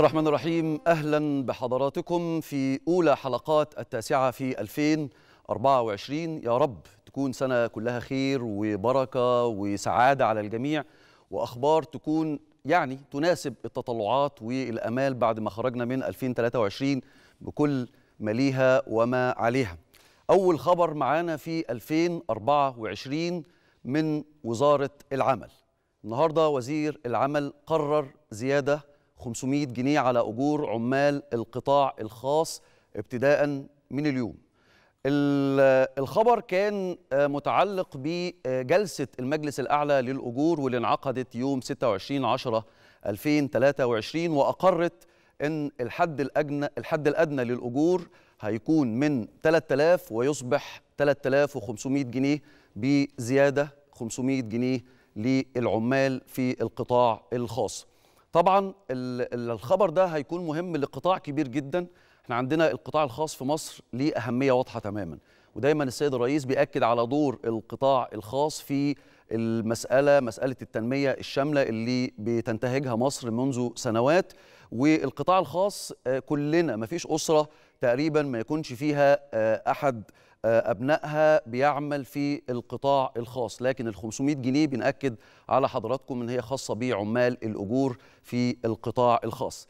الرحمن الرحيم أهلا بحضراتكم في أولى حلقات التاسعة في 2024 يا رب تكون سنة كلها خير وبركة وسعادة على الجميع وأخبار تكون يعني تناسب التطلعات والأمال بعد ما خرجنا من 2023 بكل ما ليها وما عليها أول خبر معانا في 2024 من وزارة العمل النهاردة وزير العمل قرر زيادة 500 جنيه على أجور عمال القطاع الخاص ابتداء من اليوم الخبر كان آه، متعلق بجلسة المجلس الأعلى للأجور واللي انعقدت يوم 26 10 2023 وأقرت أن الحد الأجنى الحد الأدنى للأجور هيكون من 3000 ويصبح 3500 جنيه بزيادة 500 جنيه للعمال في القطاع الخاص طبعا الخبر ده هيكون مهم لقطاع كبير جدا احنا عندنا القطاع الخاص في مصر ليه أهمية واضحة تماما ودايما السيد الرئيس بيأكد على دور القطاع الخاص في المسألة مسألة التنمية الشاملة اللي بتنتهجها مصر منذ سنوات والقطاع الخاص آه، كلنا ما فيش أسرة تقريبا ما يكونش فيها آه، أحد آه، أبنائها بيعمل في القطاع الخاص لكن ال 500 جنيه بنأكد على حضراتكم إن هي خاصة بعمال الأجور في القطاع الخاص